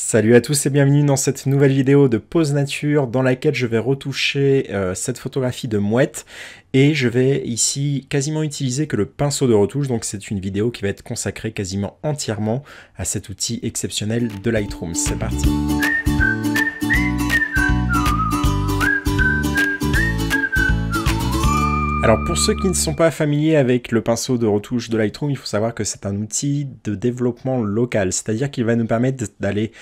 Salut à tous et bienvenue dans cette nouvelle vidéo de pose nature dans laquelle je vais retoucher euh, cette photographie de mouette et je vais ici quasiment utiliser que le pinceau de retouche donc c'est une vidéo qui va être consacrée quasiment entièrement à cet outil exceptionnel de Lightroom. C'est parti Alors pour ceux qui ne sont pas familiers avec le pinceau de retouche de Lightroom, il faut savoir que c'est un outil de développement local, c'est-à-dire qu'il va nous permettre d'aller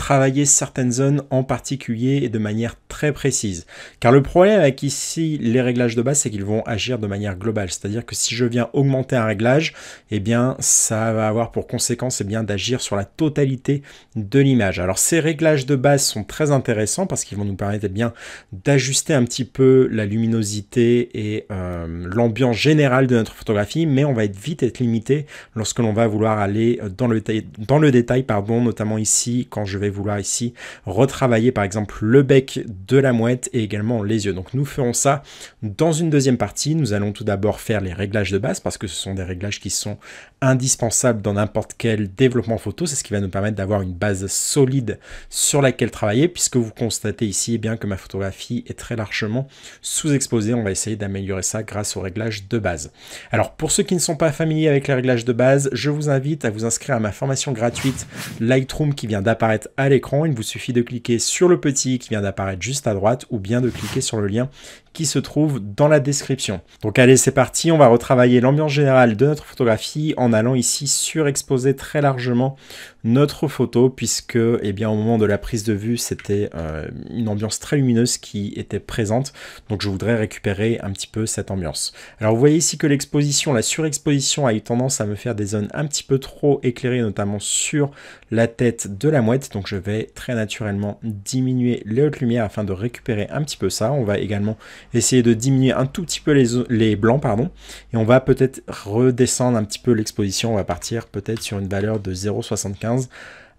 travailler certaines zones en particulier et de manière très précise. Car le problème avec ici les réglages de base, c'est qu'ils vont agir de manière globale. C'est-à-dire que si je viens augmenter un réglage, eh bien, ça va avoir pour conséquence eh bien, d'agir sur la totalité de l'image. Alors ces réglages de base sont très intéressants parce qu'ils vont nous permettre eh bien d'ajuster un petit peu la luminosité et euh, l'ambiance générale de notre photographie, mais on va vite être limité lorsque l'on va vouloir aller euh, dans le, dans le détail, pardon, notamment ici quand je vais vouloir ici retravailler par exemple le bec de la mouette et également les yeux. Donc nous ferons ça dans une deuxième partie. Nous allons tout d'abord faire les réglages de base parce que ce sont des réglages qui sont indispensables dans n'importe quel développement photo. C'est ce qui va nous permettre d'avoir une base solide sur laquelle travailler puisque vous constatez ici eh bien, que ma photographie est très largement sous-exposée. On va essayer d'améliorer ça grâce aux réglages de base. Alors pour ceux qui ne sont pas familiers avec les réglages de base, je vous invite à vous inscrire à ma formation gratuite Lightroom qui vient d'apparaître l'écran. Il vous suffit de cliquer sur le petit qui vient d'apparaître juste à droite ou bien de cliquer sur le lien qui se trouve dans la description. Donc allez, c'est parti, on va retravailler l'ambiance générale de notre photographie en allant ici surexposer très largement notre photo puisque eh bien, au moment de la prise de vue, c'était euh, une ambiance très lumineuse qui était présente. Donc je voudrais récupérer un petit peu cette ambiance. Alors vous voyez ici que l'exposition, la surexposition a eu tendance à me faire des zones un petit peu trop éclairées, notamment sur la tête de la mouette. Donc je vais très naturellement diminuer les hautes lumières afin de récupérer un petit peu ça. On va également essayer de diminuer un tout petit peu les, les blancs, pardon, et on va peut-être redescendre un petit peu l'exposition, on va partir peut-être sur une valeur de 0,75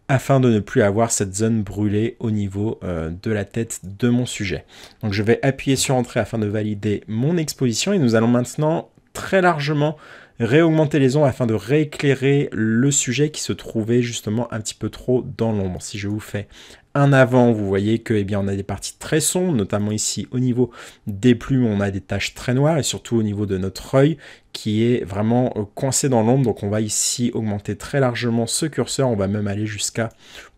afin de ne plus avoir cette zone brûlée au niveau euh, de la tête de mon sujet. Donc je vais appuyer sur Entrée afin de valider mon exposition et nous allons maintenant très largement réaugmenter les ondes afin de rééclairer le sujet qui se trouvait justement un petit peu trop dans l'ombre. Si je vous fais un avant, vous voyez que eh bien, on a des parties très sombres, notamment ici au niveau des plumes, on a des taches très noires et surtout au niveau de notre œil qui est vraiment euh, coincé dans l'ombre. Donc on va ici augmenter très largement ce curseur, on va même aller jusqu'à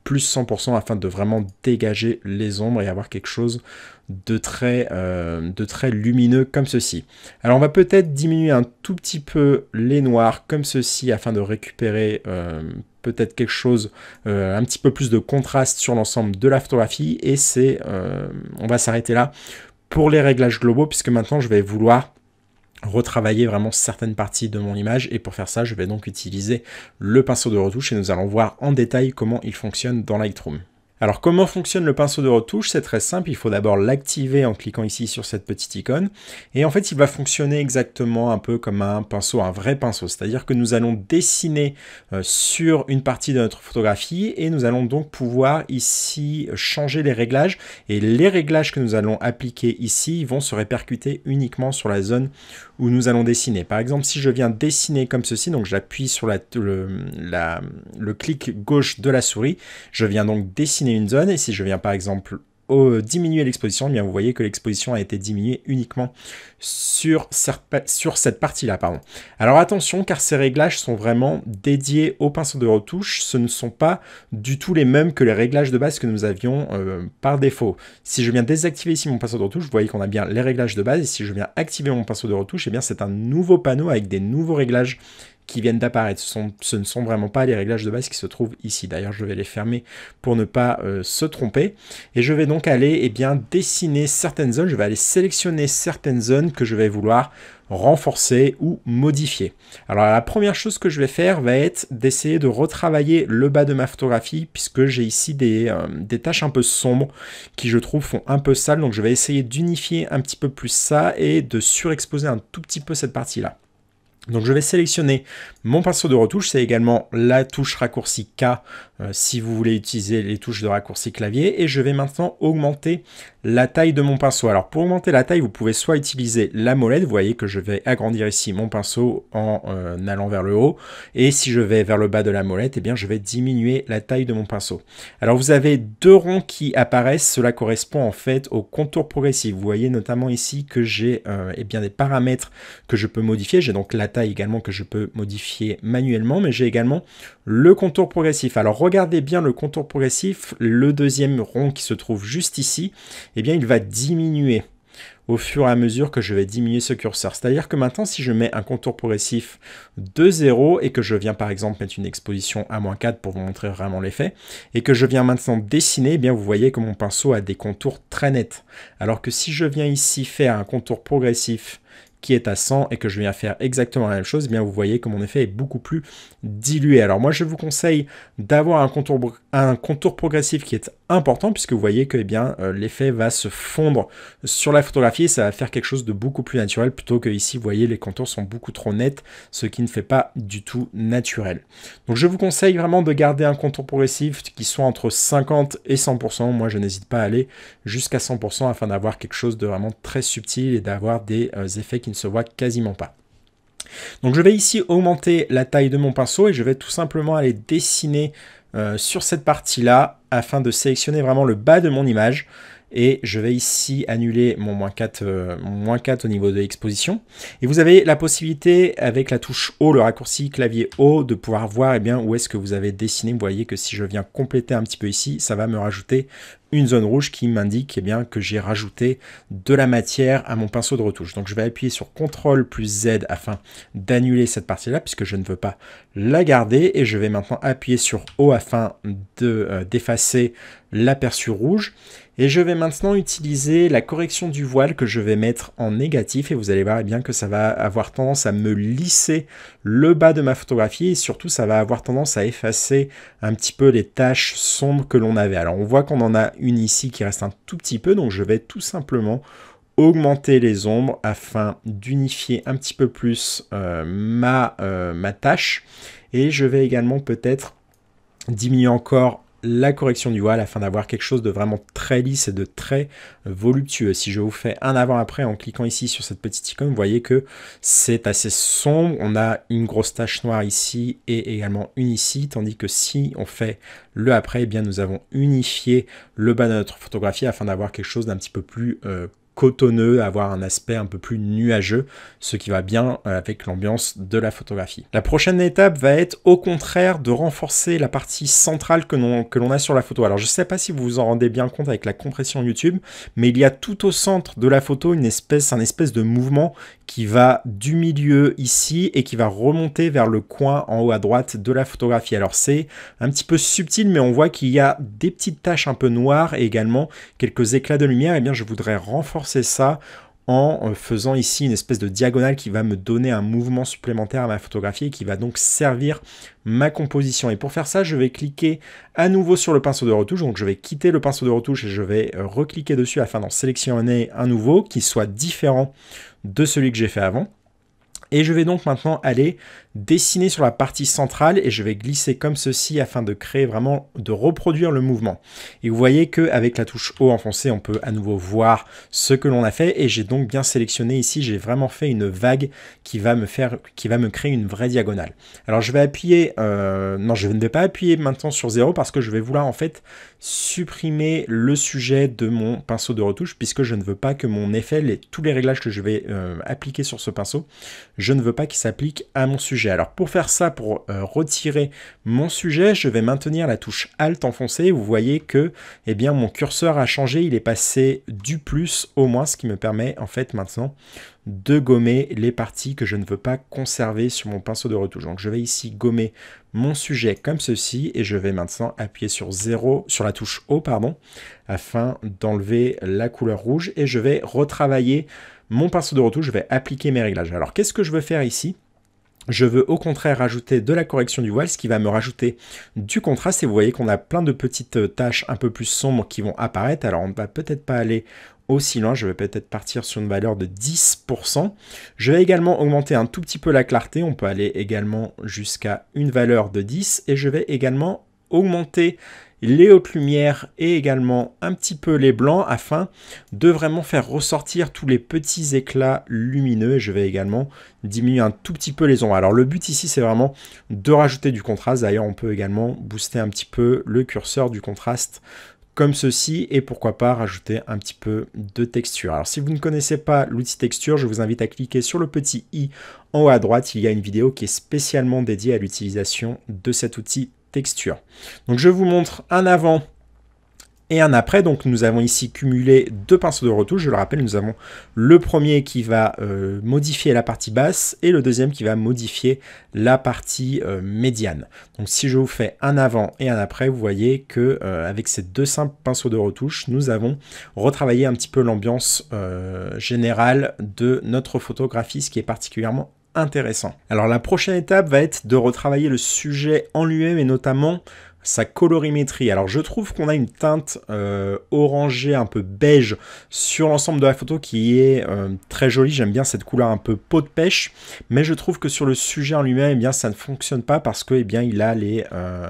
plus 100% afin de vraiment dégager les ombres et avoir quelque chose de très, euh, de très lumineux comme ceci. Alors on va peut-être diminuer un tout petit peu les noirs comme ceci afin de récupérer euh, peut-être quelque chose, euh, un petit peu plus de contraste sur l'ensemble de la photographie et c'est, on va s'arrêter là pour les réglages globaux puisque maintenant je vais vouloir retravailler vraiment certaines parties de mon image et pour faire ça je vais donc utiliser le pinceau de retouche et nous allons voir en détail comment il fonctionne dans Lightroom. Alors comment fonctionne le pinceau de retouche C'est très simple, il faut d'abord l'activer en cliquant ici sur cette petite icône. Et en fait, il va fonctionner exactement un peu comme un pinceau, un vrai pinceau. C'est-à-dire que nous allons dessiner euh, sur une partie de notre photographie et nous allons donc pouvoir ici changer les réglages. Et les réglages que nous allons appliquer ici vont se répercuter uniquement sur la zone où nous allons dessiner. Par exemple, si je viens dessiner comme ceci, donc j'appuie sur le clic gauche de la souris, je viens donc dessiner une zone, et si je viens par exemple au, diminuer l'exposition, eh bien vous voyez que l'exposition a été diminuée uniquement sur, cette partie-là. pardon. Alors attention, car ces réglages sont vraiment dédiés au pinceau de retouche. Ce ne sont pas du tout les mêmes que les réglages de base que nous avions euh, par défaut. Si je viens désactiver ici mon pinceau de retouche, vous voyez qu'on a bien les réglages de base. Et si je viens activer mon pinceau de retouche, et eh bien c'est un nouveau panneau avec des nouveaux réglages qui viennent d'apparaître. Ce, ne sont vraiment pas les réglages de base qui se trouvent ici. D'ailleurs, je vais les fermer pour ne pas euh, se tromper. Et je vais donc aller eh bien, dessiner certaines zones. Je vais aller sélectionner certaines zones que je vais vouloir renforcer ou modifier. Alors la première chose que je vais faire va être d'essayer de retravailler le bas de ma photographie puisque j'ai ici des, tâches euh, des taches un peu sombres qui je trouve font un peu sale donc je vais essayer d'unifier un petit peu plus ça et de surexposer un tout petit peu cette partie là. Donc je vais sélectionner mon pinceau de retouche, c'est également la touche raccourci K euh, si vous voulez utiliser les touches de raccourci clavier. Et je vais maintenant augmenter la taille de mon pinceau. Alors pour augmenter la taille, vous pouvez soit utiliser la molette, vous voyez que je vais agrandir ici mon pinceau en euh, allant vers le haut, et si je vais vers le bas de la molette, et eh bien je vais diminuer la taille de mon pinceau. Alors vous avez deux ronds qui apparaissent, cela correspond en fait au contour progressif. Vous voyez notamment ici que j'ai euh, eh bien des paramètres que je peux modifier, j'ai donc la taille également que je peux modifier manuellement, mais j'ai également le contour progressif. Alors regardez bien le contour progressif, le deuxième rond qui se trouve juste ici, eh bien il va diminuer au fur et à mesure que je vais diminuer ce curseur. C'est-à-dire que maintenant, si je mets un contour progressif de 0 et que je viens par exemple mettre une exposition à moins 4 pour vous montrer vraiment l'effet, et que je viens maintenant dessiner, eh bien vous voyez que mon pinceau a des contours très nets. Alors que si je viens ici faire un contour progressif qui est à 100 et que je viens faire exactement la même chose, eh bien vous voyez que mon effet est beaucoup plus dilué. Alors moi je vous conseille d'avoir un contour un contour progressif qui est important puisque vous voyez que eh bien euh, l'effet va se fondre sur la photographie et ça va faire quelque chose de beaucoup plus naturel plutôt que ici vous voyez les contours sont beaucoup trop nets ce qui ne fait pas du tout naturel. Donc je vous conseille vraiment de garder un contour progressif qui soit entre 50 et 100%. Moi je n'hésite pas à aller jusqu'à 100% afin d'avoir quelque chose de vraiment très subtil et d'avoir des euh, effets qui ne se voient quasiment pas. Donc je vais ici augmenter la taille de mon pinceau et je vais tout simplement aller dessiner euh, sur cette partie-là afin de sélectionner vraiment le bas de mon image et je vais ici annuler mon moins 4, euh, au niveau de l'exposition. Et vous avez la possibilité avec la touche O, le raccourci clavier O, de pouvoir voir eh bien, où est-ce que vous avez dessiné. Vous voyez que si je viens compléter un petit peu ici, ça va me rajouter une zone rouge qui m'indique eh bien que j'ai rajouté de la matière à mon pinceau de retouche. Donc je vais appuyer sur CTRL plus Z afin d'annuler cette partie-là puisque je ne veux pas la garder et je vais maintenant appuyer sur O afin euh, d'effacer de, l'aperçu rouge et je vais maintenant utiliser la correction du voile que je vais mettre en négatif et vous allez voir eh bien que ça va avoir tendance à me lisser le bas de ma photographie et surtout ça va avoir tendance à effacer un petit peu les taches sombres que l'on avait. Alors on voit qu'on en a une ici qui reste un tout petit peu donc je vais tout simplement augmenter les ombres afin d'unifier un petit peu plus euh, ma, euh, ma tâche et je vais également peut-être diminuer encore la correction du voile afin d'avoir quelque chose de vraiment très lisse et de très voluptueux. Si je vous fais un avant-après en cliquant ici sur cette petite icône, vous voyez que c'est assez sombre. On a une grosse tache noire ici et également une ici, tandis que si on fait le après, eh bien nous avons unifié le bas de notre photographie afin d'avoir quelque chose d'un petit peu plus euh, cotonneux, avoir un aspect un peu plus nuageux, ce qui va bien euh, avec l'ambiance de la photographie. La prochaine étape va être au contraire de renforcer la partie centrale que l'on a sur la photo. Alors je ne sais pas si vous vous en rendez bien compte avec la compression YouTube, mais il y a tout au centre de la photo une espèce, un espèce de mouvement qui va du milieu ici et qui va remonter vers le coin en haut à droite de la photographie. Alors c'est un petit peu subtil, mais on voit qu'il y a des petites taches un peu noires et également quelques éclats de lumière. Et eh bien, je voudrais renforcer ça en euh, faisant ici une espèce de diagonale qui va me donner un mouvement supplémentaire à ma photographie et qui va donc servir ma composition. Et pour faire ça, je vais cliquer à nouveau sur le pinceau de retouche. Donc je vais quitter le pinceau de retouche et je vais euh, recliquer dessus afin d'en sélectionner un nouveau qui soit différent de celui que j'ai fait avant. Et je vais donc maintenant aller dessiner sur la partie centrale et je vais glisser comme ceci afin de créer vraiment, de reproduire le mouvement. Et vous voyez qu'avec la touche haut enfoncée, on peut à nouveau voir ce que l'on a fait et j'ai donc bien sélectionné ici, j'ai vraiment fait une vague qui va me faire, qui va me créer une vraie diagonale. Alors je vais appuyer, euh, non je ne vais pas appuyer maintenant sur 0 parce que je vais vouloir en fait supprimer le sujet de mon pinceau de retouche puisque je ne veux pas que mon effet, les, tous les réglages que je vais euh, appliquer sur ce pinceau, je ne veux pas qu'ils s'appliquent à mon sujet alors pour faire ça, pour euh, retirer mon sujet, je vais maintenir la touche Alt enfoncée. Vous voyez que eh bien, mon curseur a changé, il est passé du plus au moins, ce qui me permet en fait maintenant de gommer les parties que je ne veux pas conserver sur mon pinceau de retouche. Donc je vais ici gommer mon sujet comme ceci et je vais maintenant appuyer sur 0, sur la touche O pardon, afin d'enlever la couleur rouge et je vais retravailler mon pinceau de retouche, je vais appliquer mes réglages. Alors qu'est-ce que je veux faire ici je veux au contraire rajouter de la correction du voile, ce qui va me rajouter du contraste. Et vous voyez qu'on a plein de petites euh, taches un peu plus sombres qui vont apparaître. Alors on ne va peut-être pas aller aussi loin, je vais peut-être partir sur une valeur de 10%. Je vais également augmenter un tout petit peu la clarté, on peut aller également jusqu'à une valeur de 10 et je vais également augmenter les hautes lumières et également un petit peu les blancs afin de vraiment faire ressortir tous les petits éclats lumineux. Et je vais également diminuer un tout petit peu les ombres. Alors le but ici, c'est vraiment de rajouter du contraste. D'ailleurs, on peut également booster un petit peu le curseur du contraste comme ceci et pourquoi pas rajouter un petit peu de texture. Alors si vous ne connaissez pas l'outil texture, je vous invite à cliquer sur le petit i en haut à droite. Il y a une vidéo qui est spécialement dédiée à l'utilisation de cet outil texture. Donc je vous montre un avant et un après. Donc nous avons ici cumulé deux pinceaux de retouche. Je le rappelle, nous avons le premier qui va euh, modifier la partie basse et le deuxième qui va modifier la partie euh, médiane. Donc si je vous fais un avant et un après, vous voyez que euh, avec ces deux simples pinceaux de retouche, nous avons retravaillé un petit peu l'ambiance générale de notre photographie, ce qui est particulièrement intéressant. Alors la prochaine étape va être de retravailler le sujet en lui-même et notamment sa colorimétrie. Alors je trouve qu'on a une teinte euh, orangée, un peu beige sur l'ensemble de la photo qui est euh, très jolie. J'aime bien cette couleur un peu peau de pêche, mais je trouve que sur le sujet en lui-même, eh bien ça ne fonctionne pas parce que eh bien il a les euh,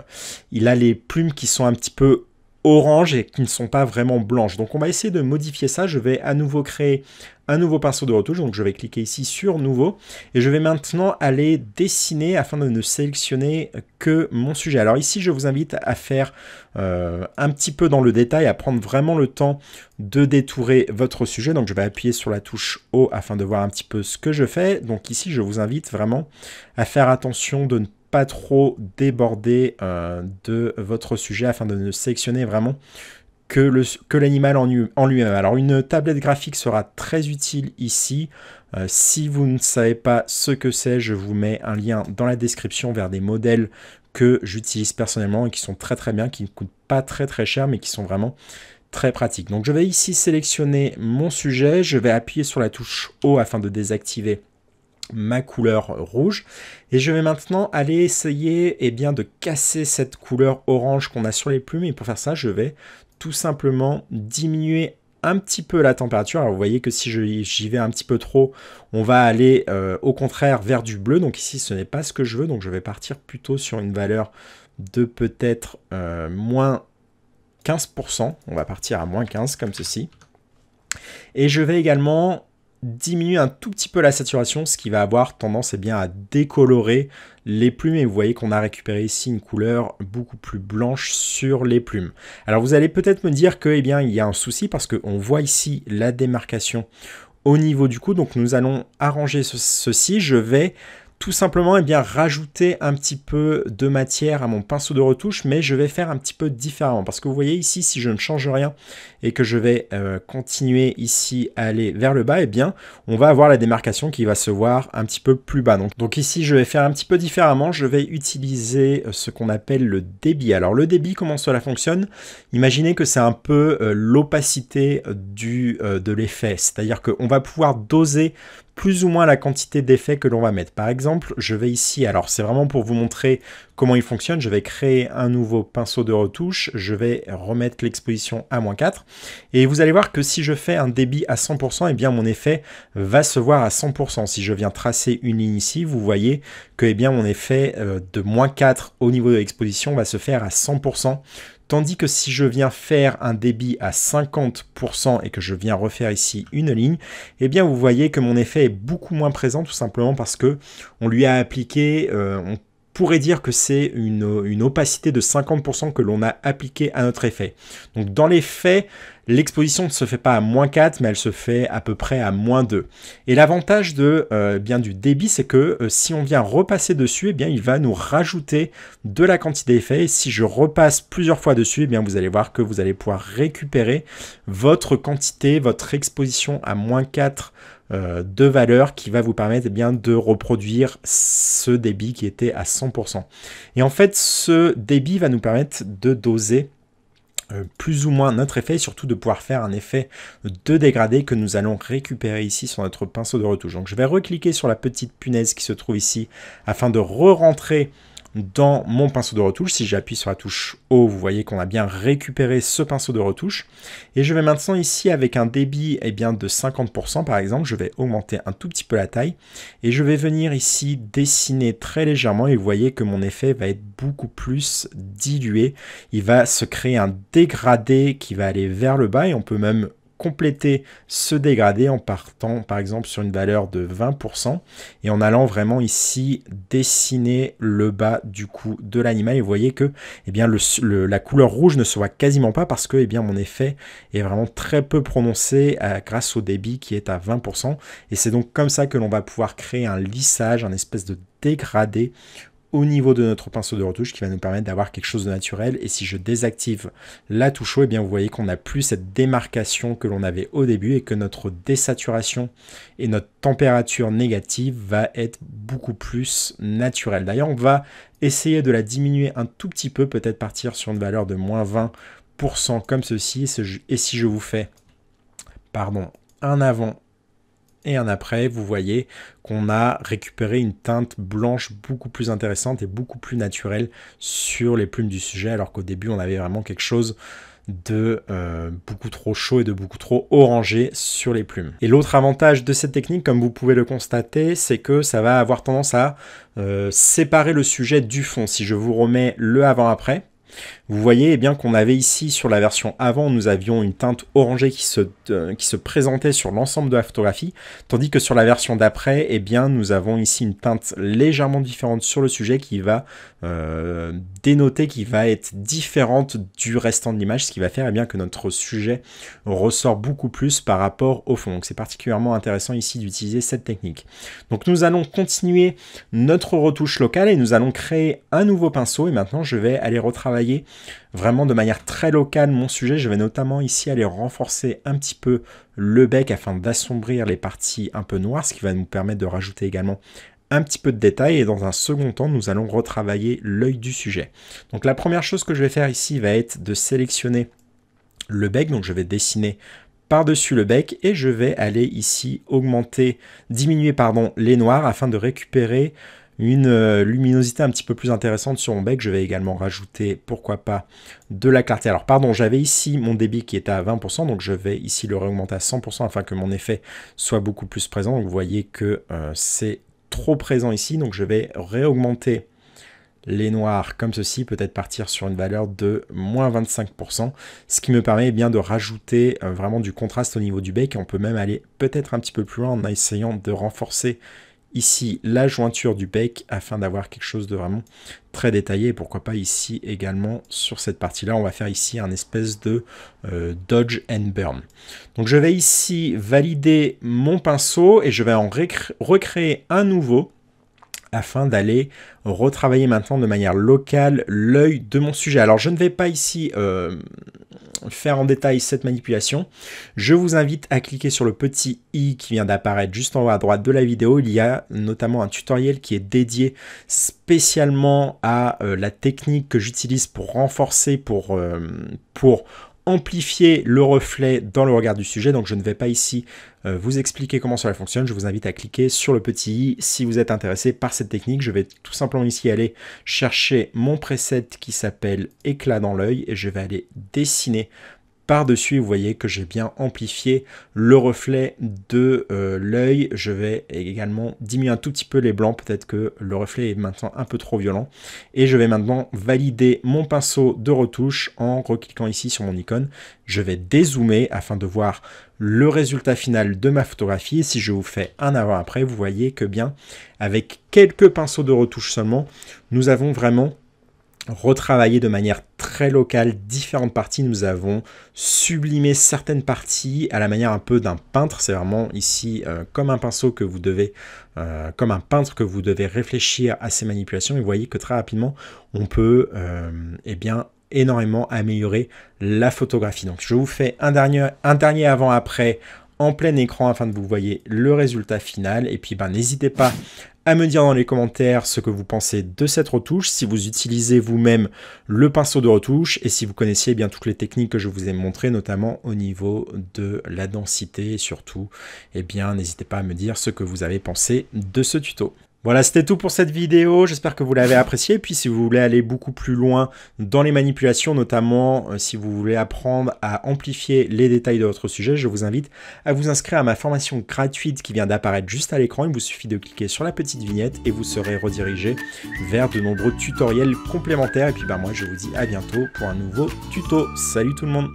il a les plumes qui sont un petit peu orange et qui ne sont pas vraiment blanches. Donc on va essayer de modifier ça. Je vais à nouveau créer un nouveau pinceau de retouche. Donc je vais cliquer ici sur nouveau et je vais maintenant aller dessiner afin de ne sélectionner que mon sujet. Alors ici je vous invite à faire euh, un petit peu dans le détail, à prendre vraiment le temps de détourer votre sujet. Donc je vais appuyer sur la touche haut afin de voir un petit peu ce que je fais. Donc ici je vous invite vraiment à faire attention de ne pas trop déborder euh, de votre sujet afin de ne sélectionner vraiment que, le, l'animal en, lui-même. Alors une tablette graphique sera très utile ici. Euh, si vous ne savez pas ce que c'est, je vous mets un lien dans la description vers des modèles que j'utilise personnellement et qui sont très très bien, qui ne coûtent pas très très cher, mais qui sont vraiment très pratiques. Donc je vais ici sélectionner mon sujet, je vais appuyer sur la touche haut afin de désactiver ma couleur rouge et je vais maintenant aller essayer et eh bien, de casser cette couleur orange qu'on a sur les plumes et pour faire ça je vais tout simplement diminuer un petit peu la température. Alors vous voyez que si j'y vais un petit peu trop, on va aller euh, au contraire vers du bleu. Donc ici, ce n'est pas ce que je veux. Donc je vais partir plutôt sur une valeur de peut-être euh, moins 15%. On va partir à moins 15 comme ceci. Et je vais également diminuer un tout petit peu la saturation, ce qui va avoir tendance et eh bien, à décolorer les plumes. Et vous voyez qu'on a récupéré ici une couleur beaucoup plus blanche sur les plumes. Alors vous allez peut-être me dire que eh bien, il y a un souci parce qu'on voit ici la démarcation au niveau du cou. Donc nous allons arranger ceci. Je vais tout simplement et eh bien, rajouter un petit peu de matière à mon pinceau de retouche, mais je vais faire un petit peu différemment. Parce que vous voyez ici, si je ne change rien et que je vais euh, continuer ici à aller vers le bas, et eh bien, on va avoir la démarcation qui va se voir un petit peu plus bas. Donc, donc ici, je vais faire un petit peu différemment. Je vais utiliser euh, ce qu'on appelle le débit. Alors, le débit, comment cela fonctionne Imaginez que c'est un peu euh, l'opacité du de l'effet. C'est-à-dire qu'on va pouvoir doser plus ou moins la quantité d'effets que l'on va mettre. Par exemple, je vais ici, alors c'est vraiment pour vous montrer comment il fonctionne, je vais créer un nouveau pinceau de retouche, je vais remettre l'exposition à moins 4, et vous allez voir que si je fais un débit à 100%, et eh bien mon effet va se voir à 100%. Si je viens tracer une ligne ici, vous voyez que eh bien, mon effet euh, de moins 4 au niveau de l'exposition va se faire à 100% Tandis que si je viens faire un débit à 50% et que je viens refaire ici une ligne, eh bien vous voyez que mon effet est beaucoup moins présent tout simplement parce que on lui a appliqué, euh, pourrait dire que c'est une, une, opacité de 50% que l'on a appliquée à notre effet. Donc dans les faits, l'exposition ne se fait pas à moins 4, mais elle se fait à peu près à moins 2. Et l'avantage de euh, bien du débit, c'est que euh, si on vient repasser dessus, eh bien il va nous rajouter de la quantité d'effet. Si je repasse plusieurs fois dessus, eh bien vous allez voir que vous allez pouvoir récupérer votre quantité, votre exposition à moins 4 euh, de valeur qui va vous permettre eh bien, de reproduire ce débit qui était à 100%. Et en fait, ce débit va nous permettre de doser euh, plus ou moins notre effet et surtout de pouvoir faire un effet de dégradé que nous allons récupérer ici sur notre pinceau de retouche. Donc je vais recliquer sur la petite punaise qui se trouve ici afin de re-rentrer dans mon pinceau de retouche. Si j'appuie sur la touche haut vous voyez qu'on a bien récupéré ce pinceau de retouche. Et je vais maintenant ici, avec un débit eh bien, de 50% par exemple, je vais augmenter un tout petit peu la taille. Et je vais venir ici dessiner très légèrement. Et vous voyez que mon effet va être beaucoup plus dilué. Il va se créer un dégradé qui va aller vers le bas. Et on peut même compléter ce dégradé en partant par exemple sur une valeur de 20% et en allant vraiment ici dessiner le bas du cou de l'animal et vous voyez que et eh bien, le, la couleur rouge ne se voit quasiment pas parce que eh bien, mon effet est vraiment très peu prononcé euh, grâce au débit qui est à 20% et c'est donc comme ça que l'on va pouvoir créer un lissage, un espèce de dégradé au niveau de notre pinceau de retouche qui va nous permettre d'avoir quelque chose de naturel. Et si je désactive la touche chaud et eh bien vous voyez qu'on n'a plus cette démarcation que l'on avait au début et que notre désaturation et notre température négative va être beaucoup plus naturelle. D'ailleurs, on va essayer de la diminuer un tout petit peu, peut-être partir sur une valeur de moins 20% comme ceci. Et si je vous fais pardon, un avant et en après, vous voyez qu'on a récupéré une teinte blanche beaucoup plus intéressante et beaucoup plus naturelle sur les plumes du sujet, alors qu'au début on avait vraiment quelque chose de euh, beaucoup trop chaud et de beaucoup trop orangé sur les plumes. Et l'autre avantage de cette technique, comme vous pouvez le constater, c'est que ça va avoir tendance à euh, séparer le sujet du fond. Si je vous remets le avant-après, vous voyez eh bien qu'on avait ici sur la version avant, nous avions une teinte orangée qui se, euh, qui se présentait sur l'ensemble de la photographie, tandis que sur la version d'après, eh bien nous avons ici une teinte légèrement différente sur le sujet qui va euh, dénoter, qui va être différente du restant de l'image, ce qui va faire eh bien que notre sujet ressort beaucoup plus par rapport au fond. Donc c'est particulièrement intéressant ici d'utiliser cette technique. Donc nous allons continuer notre retouche locale et nous allons créer un nouveau pinceau et maintenant je vais aller retravailler vraiment de manière très locale mon sujet. Je vais notamment ici aller renforcer un petit peu le bec afin d'assombrir les parties un peu noires, ce qui va nous permettre de rajouter également un petit peu de détails et dans un second temps, nous allons retravailler l'œil du sujet. Donc la première chose que je vais faire ici va être de sélectionner le bec, donc je vais dessiner par-dessus le bec et je vais aller ici augmenter, diminuer pardon, les noirs afin de récupérer une euh, luminosité un petit peu plus intéressante sur mon bec. Je vais également rajouter, pourquoi pas, de la clarté. Alors pardon, j'avais ici mon débit qui était à 20%, donc je vais ici le réaugmenter à 100% afin que mon effet soit beaucoup plus présent. vous voyez que euh, c'est trop présent ici, donc je vais réaugmenter les noirs comme ceci, peut-être partir sur une valeur de moins 25%, ce qui me permet eh bien de rajouter euh, vraiment du contraste au niveau du bec. Et on peut même aller peut-être un petit peu plus loin en essayant de renforcer ici la jointure du bec afin d'avoir quelque chose de vraiment très détaillé. pourquoi pas ici également sur cette partie-là, on va faire ici un espèce de euh, dodge and burn. Donc je vais ici valider mon pinceau et je vais en recréer un nouveau afin d'aller retravailler maintenant de manière locale l'œil de mon sujet. Alors je ne vais pas ici euh, faire en détail cette manipulation. Je vous invite à cliquer sur le petit i qui vient d'apparaître juste en haut à droite de la vidéo. Il y a notamment un tutoriel qui est dédié spécialement à euh, la technique que j'utilise pour renforcer, pour, euh, pour amplifier le reflet dans le regard du sujet. Donc je ne vais pas ici euh, vous expliquer comment cela fonctionne. Je vous invite à cliquer sur le petit i si vous êtes intéressé par cette technique. Je vais tout simplement ici aller chercher mon preset qui s'appelle éclat dans l'œil et je vais aller dessiner par-dessus, vous voyez que j'ai bien amplifié le reflet de euh, l'œil. Je vais également diminuer un tout petit peu les blancs, peut-être que le reflet est maintenant un peu trop violent. Et je vais maintenant valider mon pinceau de retouche en recliquant ici sur mon icône. Je vais dézoomer afin de voir le résultat final de ma photographie. Si je vous fais un avant-après, vous voyez que bien, avec quelques pinceaux de retouche seulement, nous avons vraiment retravailler de manière très locale différentes parties. Nous avons sublimé certaines parties à la manière un peu d'un peintre. C'est vraiment ici euh, comme un pinceau que vous devez, euh, comme un peintre que vous devez réfléchir à ces manipulations. Et vous voyez que très rapidement, on peut euh, eh bien, énormément améliorer la photographie. Donc je vous fais un dernier, un dernier avant-après en plein écran afin de vous voyez le résultat final. Et puis ben n'hésitez pas à me dire dans les commentaires ce que vous pensez de cette retouche, si vous utilisez vous-même le pinceau de retouche et si vous connaissiez bien toutes les techniques que je vous ai montrées, notamment au niveau de la densité et surtout, eh bien n'hésitez pas à me dire ce que vous avez pensé de ce tuto. Voilà, c'était tout pour cette vidéo. J'espère que vous l'avez appréciée. Puis si vous voulez aller beaucoup plus loin dans les manipulations, notamment euh, si vous voulez apprendre à amplifier les détails de votre sujet, je vous invite à vous inscrire à ma formation gratuite qui vient d'apparaître juste à l'écran. Il vous suffit de cliquer sur la petite vignette et vous serez redirigé vers de nombreux tutoriels complémentaires. Et puis bah, moi, je vous dis à bientôt pour un nouveau tuto. Salut tout le monde